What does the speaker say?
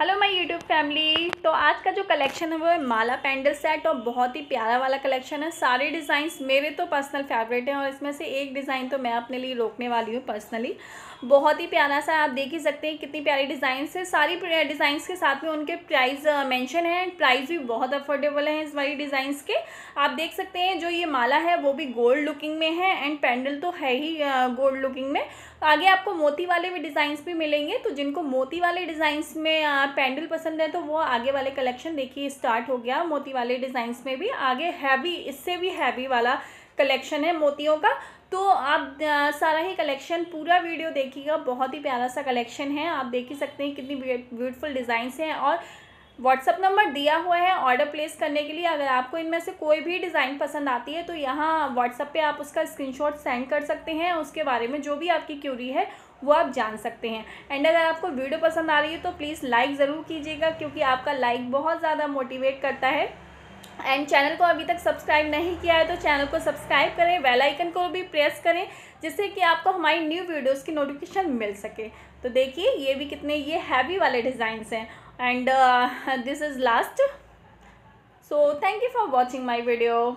hello my YouTube family तो आज का जो कलेक्शन है वो है माला पैंडल सेट और बहुत ही प्यारा वाला कलेक्शन है सारे डिज़ाइंस मेरे तो पर्सनल फेवरेट हैं और इसमें से एक डिज़ाइन तो मैं अपने लिए रोकने वाली हूँ पर्सनली बहुत ही प्यारा सा आप देख ही सकते हैं कितनी प्यारी डिज़ाइंस है सारी डिज़ाइंस के साथ में उनके प्राइस मैंशन है प्राइस भी बहुत अफोर्डेबल हैं इस वाली डिज़ाइंस के आप देख सकते हैं जो ये माला है वो भी गोल्ड लुकिंग में है एंड पैंडल तो है ही गोल्ड लुकिंग में आगे आपको मोती वाले भी डिज़ाइंस भी मिलेंगे तो जिनको मोती वाले डिज़ाइंस में पैंडल पसंद है तो वो आगे वाले कलेक्शन देखिए स्टार्ट हो गया मोती वाले डिज़ाइंस में भी आगे हैवी इससे भी हैवी वाला कलेक्शन है मोतियों का तो आप सारा ही कलेक्शन पूरा वीडियो देखिएगा बहुत ही प्यारा सा कलेक्शन है आप देख ही सकते हैं कितनी ब्यूटीफुल डिज़ाइंस हैं और व्हाट्सअप नंबर दिया हुआ है ऑर्डर प्लेस करने के लिए अगर आपको इनमें से कोई भी डिज़ाइन पसंद आती है तो यहाँ व्हाट्सअप पे आप उसका स्क्रीनशॉट सेंड कर सकते हैं उसके बारे में जो भी आपकी क्यूरी है वो आप जान सकते हैं एंड अगर आपको वीडियो पसंद आ रही है तो प्लीज़ लाइक ज़रूर कीजिएगा क्योंकि आपका लाइक बहुत ज़्यादा मोटिवेट करता है एंड चैनल को अभी तक सब्सक्राइब नहीं किया है तो चैनल को सब्सक्राइब करें बेल आइकन को भी प्रेस करें जिससे कि आपको हमारी न्यू वीडियोस की नोटिफिकेशन मिल सके तो देखिए ये भी कितने ये हैवी वाले डिज़ाइंस हैं and uh, this is last so thank you for watching my video